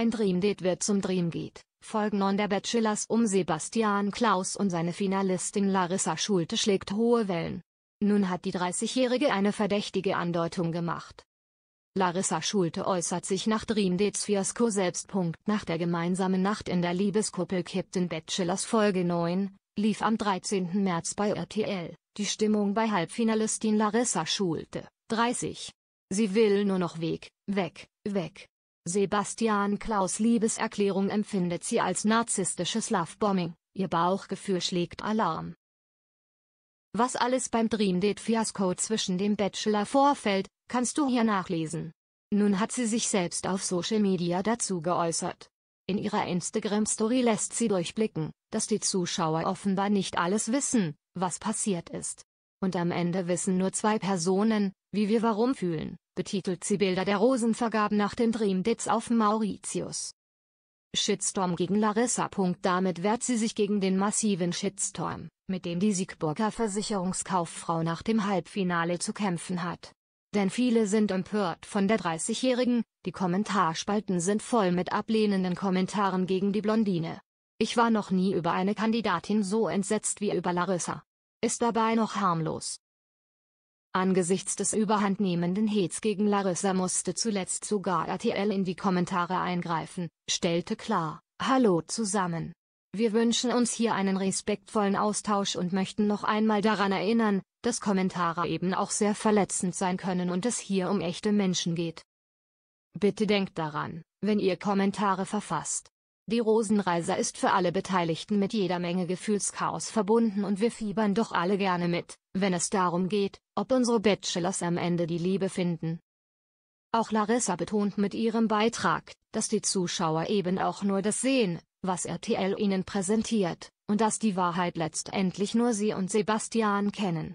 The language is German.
Ein Dream Date wird zum Dream geht. Folgen on der Bachelors um Sebastian Klaus und seine Finalistin Larissa Schulte schlägt hohe Wellen. Nun hat die 30-Jährige eine verdächtige Andeutung gemacht. Larissa Schulte äußert sich nach Dream Dates Fiasko selbst. Nach der gemeinsamen Nacht in der Liebeskuppel Captain Bachelors Folge 9, lief am 13. März bei RTL, die Stimmung bei Halbfinalistin Larissa Schulte, 30. Sie will nur noch weg, weg, weg. Sebastian Klaus Liebeserklärung empfindet sie als narzisstisches Lovebombing, ihr Bauchgefühl schlägt Alarm. Was alles beim dreamdate Fiasko zwischen dem Bachelor vorfällt, kannst du hier nachlesen. Nun hat sie sich selbst auf Social Media dazu geäußert. In ihrer Instagram-Story lässt sie durchblicken, dass die Zuschauer offenbar nicht alles wissen, was passiert ist. Und am Ende wissen nur zwei Personen, wie wir warum fühlen, betitelt sie Bilder der Rosenvergaben nach den Dream Dates auf Mauritius. Shitstorm gegen Larissa. Damit wehrt sie sich gegen den massiven Shitstorm, mit dem die Siegburger Versicherungskauffrau nach dem Halbfinale zu kämpfen hat. Denn viele sind empört von der 30-Jährigen, die Kommentarspalten sind voll mit ablehnenden Kommentaren gegen die Blondine. Ich war noch nie über eine Kandidatin so entsetzt wie über Larissa. Ist dabei noch harmlos, Angesichts des überhandnehmenden Hets gegen Larissa musste zuletzt sogar RTL in die Kommentare eingreifen, stellte klar, Hallo zusammen. Wir wünschen uns hier einen respektvollen Austausch und möchten noch einmal daran erinnern, dass Kommentare eben auch sehr verletzend sein können und es hier um echte Menschen geht. Bitte denkt daran, wenn ihr Kommentare verfasst, die Rosenreise ist für alle Beteiligten mit jeder Menge Gefühlschaos verbunden und wir fiebern doch alle gerne mit, wenn es darum geht, ob unsere Bachelors am Ende die Liebe finden. Auch Larissa betont mit ihrem Beitrag, dass die Zuschauer eben auch nur das sehen, was RTL ihnen präsentiert, und dass die Wahrheit letztendlich nur sie und Sebastian kennen.